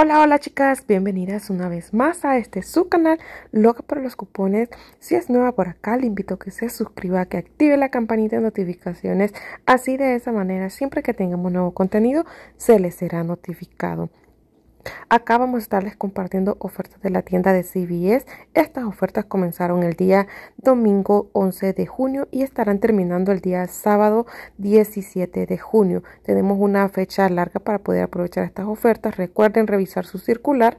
Hola, hola chicas, bienvenidas una vez más a este su canal, Loca por los Cupones. Si es nueva por acá, le invito a que se suscriba, que active la campanita de notificaciones. Así de esa manera, siempre que tengamos nuevo contenido, se les será notificado. Acá vamos a estarles compartiendo ofertas de la tienda de CBS. Estas ofertas comenzaron el día domingo 11 de junio y estarán terminando el día sábado 17 de junio. Tenemos una fecha larga para poder aprovechar estas ofertas. Recuerden revisar su circular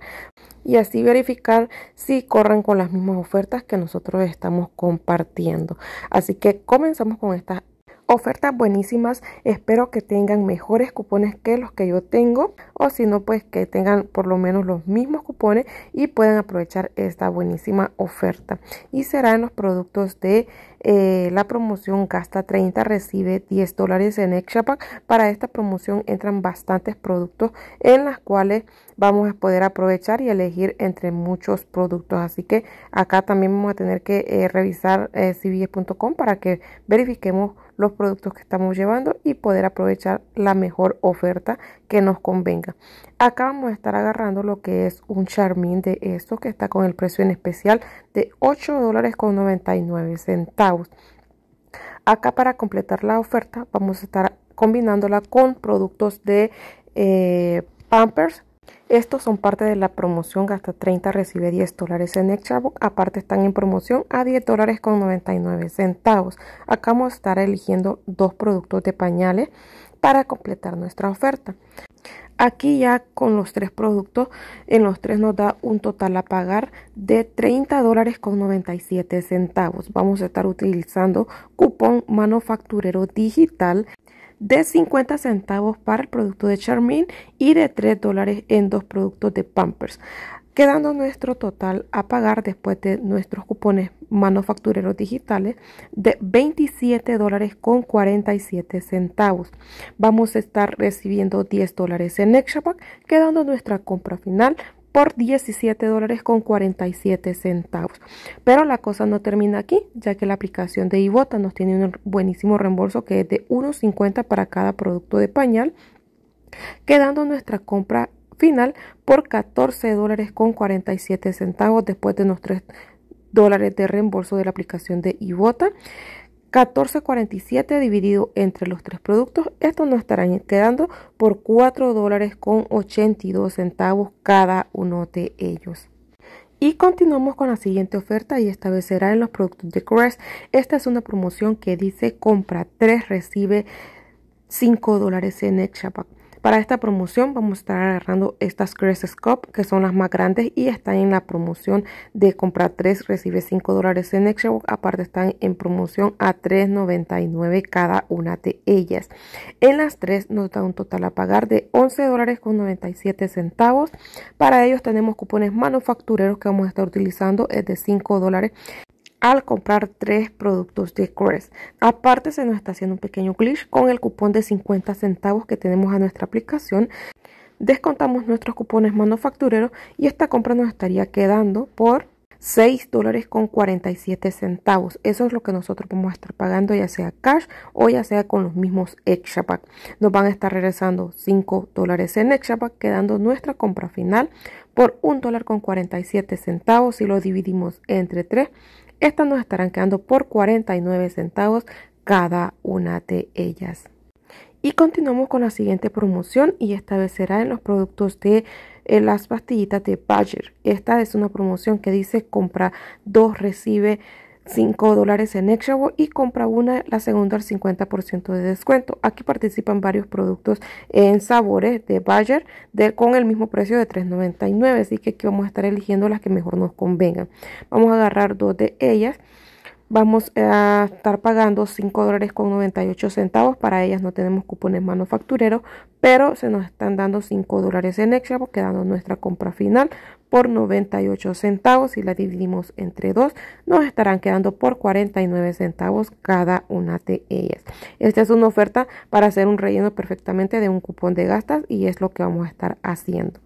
y así verificar si corren con las mismas ofertas que nosotros estamos compartiendo. Así que comenzamos con estas Ofertas buenísimas, espero que tengan mejores cupones que los que yo tengo o si no pues que tengan por lo menos los mismos cupones y puedan aprovechar esta buenísima oferta. Y serán los productos de eh, la promoción Gasta 30, recibe 10 dólares en Extra Para esta promoción entran bastantes productos en las cuales vamos a poder aprovechar y elegir entre muchos productos. Así que acá también vamos a tener que eh, revisar eh, para que verifiquemos los productos que estamos llevando y poder aprovechar la mejor oferta que nos convenga. Acá vamos a estar agarrando lo que es un Charmin de estos que está con el precio en especial de 8 dólares con 99 centavos. Acá para completar la oferta vamos a estar combinándola con productos de eh, Pampers estos son parte de la promoción Gasta 30 recibe 10 dólares en Xbox. Aparte están en promoción a 10 dólares con 99 centavos. Acá vamos a estar eligiendo dos productos de pañales para completar nuestra oferta. Aquí ya con los tres productos, en los tres nos da un total a pagar de 30 dólares con 97 centavos. Vamos a estar utilizando cupón manufacturero digital de 50 centavos para el producto de Charmin y de 3 dólares en dos productos de Pampers, quedando nuestro total a pagar después de nuestros cupones manufactureros digitales de 27 dólares con 47 centavos. Vamos a estar recibiendo 10 dólares en pack quedando nuestra compra final por 17 dólares con 47 centavos. Pero la cosa no termina aquí, ya que la aplicación de Ibota nos tiene un buenísimo reembolso que es de 1.50 para cada producto de pañal, quedando nuestra compra final por 14 dólares con 47 centavos después de los 3 dólares de reembolso de la aplicación de Ivota. 14.47 dividido entre los tres productos, estos nos estarán quedando por 4 dólares con 82 centavos cada uno de ellos. Y continuamos con la siguiente oferta y esta vez será en los productos de Crest. Esta es una promoción que dice compra 3, recibe 5 dólares en extra para esta promoción vamos a estar agarrando estas Cress Cup que son las más grandes y están en la promoción de compra 3 recibe 5 dólares en Extra Aparte están en promoción a 3.99 cada una de ellas. En las tres nos da un total a pagar de 11 dólares con 97 centavos. Para ellos tenemos cupones manufactureros que vamos a estar utilizando es de 5 dólares al comprar tres productos de Crest. Aparte se nos está haciendo un pequeño glitch con el cupón de 50 centavos que tenemos a nuestra aplicación. Descontamos nuestros cupones manufactureros y esta compra nos estaría quedando por 6 dólares con 47 centavos. Eso es lo que nosotros vamos a estar pagando, ya sea cash o ya sea con los mismos pack. Nos van a estar regresando 5 dólares en pack, quedando nuestra compra final por 1 dólar con 47 centavos. Si lo dividimos entre 3, estas nos estarán quedando por 49 centavos cada una de ellas. Y continuamos con la siguiente promoción y esta vez será en los productos de eh, las pastillitas de Badger. Esta es una promoción que dice compra dos, recibe 5 dólares en Exavo y compra una, la segunda al 50% de descuento. Aquí participan varios productos en sabores de Bayer con el mismo precio de $3.99, así que aquí vamos a estar eligiendo las que mejor nos convengan. Vamos a agarrar dos de ellas vamos a estar pagando 5 dólares con 98 centavos. Para ellas no tenemos cupones manufactureros, pero se nos están dando 5 dólares en extra, quedando nuestra compra final por 98 centavos. Si la dividimos entre dos, nos estarán quedando por 49 centavos cada una de ellas. Esta es una oferta para hacer un relleno perfectamente de un cupón de gastas y es lo que vamos a estar haciendo.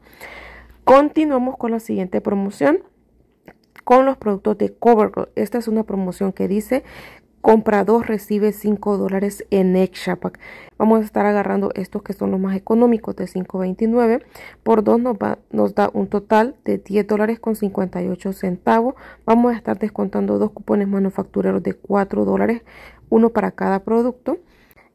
Continuamos con la siguiente promoción con los productos de CoverGirl. Esta es una promoción que dice compra dos, recibe 5 dólares en pack. Vamos a estar agarrando estos que son los más económicos de 5.29. Por 2 nos, nos da un total de 10 dólares con 58 centavos. Vamos a estar descontando dos cupones manufactureros de 4 dólares, uno para cada producto.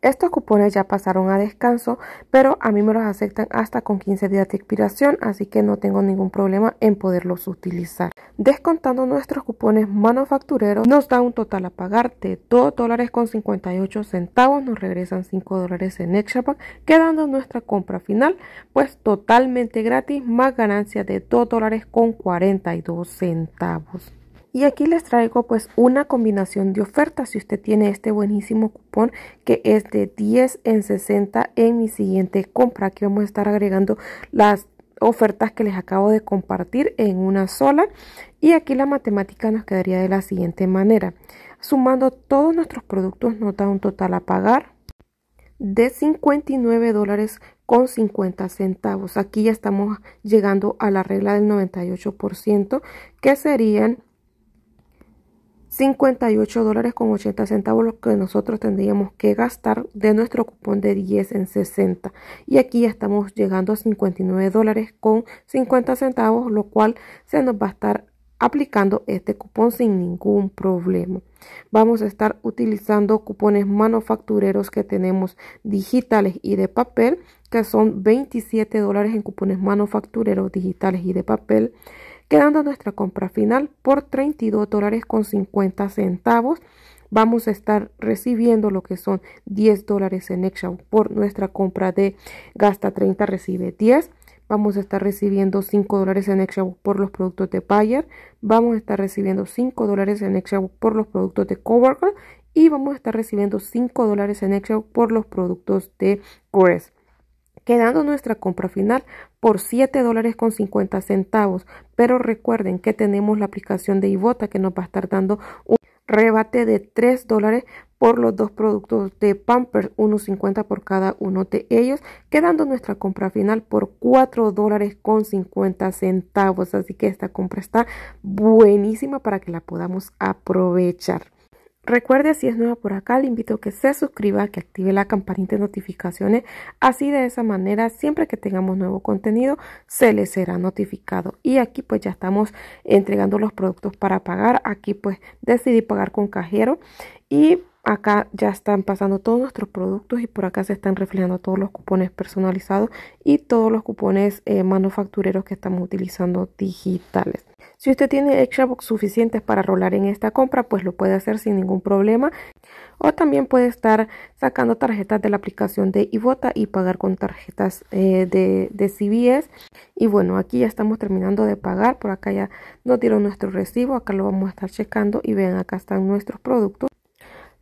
Estos cupones ya pasaron a descanso, pero a mí me los aceptan hasta con 15 días de expiración, así que no tengo ningún problema en poderlos utilizar. Descontando nuestros cupones manufactureros, nos da un total a pagar de 2 dólares con 58 centavos, nos regresan 5 dólares en Extrapack, quedando nuestra compra final pues totalmente gratis, más ganancia de 2 dólares con 42 centavos. Y aquí les traigo pues una combinación de ofertas. Si usted tiene este buenísimo cupón que es de 10 en 60 en mi siguiente compra. Aquí vamos a estar agregando las ofertas que les acabo de compartir en una sola. Y aquí la matemática nos quedaría de la siguiente manera. Sumando todos nuestros productos nos da un total a pagar de 59 dólares con 50 centavos. Aquí ya estamos llegando a la regla del 98% que serían 58 dólares con 80 centavos lo que nosotros tendríamos que gastar de nuestro cupón de 10 en 60 y aquí estamos llegando a 59 dólares con 50 centavos lo cual se nos va a estar aplicando este cupón sin ningún problema. Vamos a estar utilizando cupones manufactureros que tenemos digitales y de papel, que son 27 dólares en cupones manufactureros digitales y de papel, quedando nuestra compra final por 32 dólares con 50 centavos. Vamos a estar recibiendo lo que son 10 dólares en extra por nuestra compra de gasta 30, recibe 10 vamos a estar recibiendo 5 dólares en extra por los productos de Bayer, vamos a estar recibiendo 5 dólares en extra por los productos de Coworker y vamos a estar recibiendo 5 dólares en extra por los productos de Cores quedando nuestra compra final por $7.50, Pero recuerden que tenemos la aplicación de Ivota que nos va a estar dando un rebate de 3 por los dos productos de Pampers, 1.50 por cada uno de ellos, quedando nuestra compra final por $4.50, Así que esta compra está buenísima para que la podamos aprovechar. Recuerde, si es nueva por acá, le invito a que se suscriba, que active la campanita de notificaciones. Así de esa manera, siempre que tengamos nuevo contenido, se le será notificado. Y aquí pues ya estamos entregando los productos para pagar. Aquí pues decidí pagar con cajero y acá ya están pasando todos nuestros productos y por acá se están reflejando todos los cupones personalizados y todos los cupones eh, manufactureros que estamos utilizando digitales. Si usted tiene extra box suficientes para rolar en esta compra, pues lo puede hacer sin ningún problema. O también puede estar sacando tarjetas de la aplicación de Ibota y pagar con tarjetas eh, de, de CBS. Y bueno, aquí ya estamos terminando de pagar. Por acá ya nos dieron nuestro recibo. Acá lo vamos a estar checando y vean, acá están nuestros productos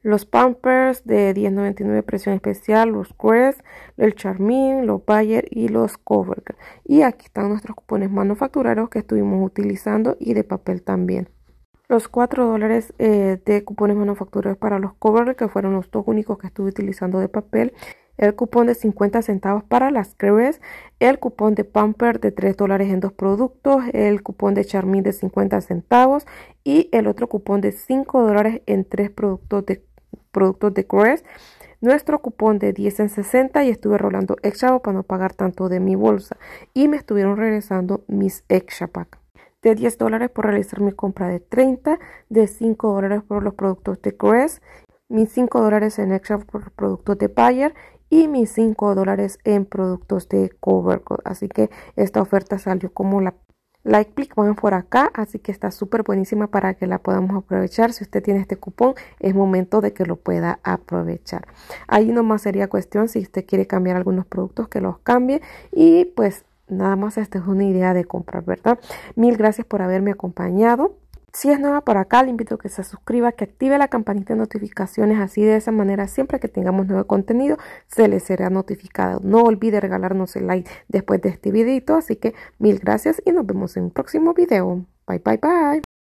los Pampers de 10.99 presión especial, los Crest, el Charmin, los Bayer y los Cover. Y aquí están nuestros cupones manufactureros que estuvimos utilizando y de papel también. Los 4 dólares eh, de cupones manufactureros para los Cover que fueron los dos únicos que estuve utilizando de papel el cupón de 50 centavos para las crees, el cupón de Pamper de 3 dólares en dos productos, el cupón de Charmin de 50 centavos y el otro cupón de 5 dólares en tres productos de, productos de Nuestro cupón de 10 en 60 y estuve rolando extra para no pagar tanto de mi bolsa y me estuvieron regresando mis extra pack de 10 dólares por realizar mi compra de 30, de 5 dólares por los productos de Crest, mis 5 dólares en extra por productos de Bayer y mis 5 dólares en productos de code. Así que esta oferta salió como la Like Click van por acá, así que está súper buenísima para que la podamos aprovechar. Si usted tiene este cupón, es momento de que lo pueda aprovechar. Ahí nomás sería cuestión si usted quiere cambiar algunos productos, que los cambie. Y pues nada más, esta es una idea de comprar. ¿verdad? Mil gracias por haberme acompañado. Si es nueva por acá, le invito a que se suscriba, que active la campanita de notificaciones, así de esa manera siempre que tengamos nuevo contenido se le será notificado. No olvide regalarnos el like después de este videito, así que mil gracias y nos vemos en un próximo video. Bye, bye, bye.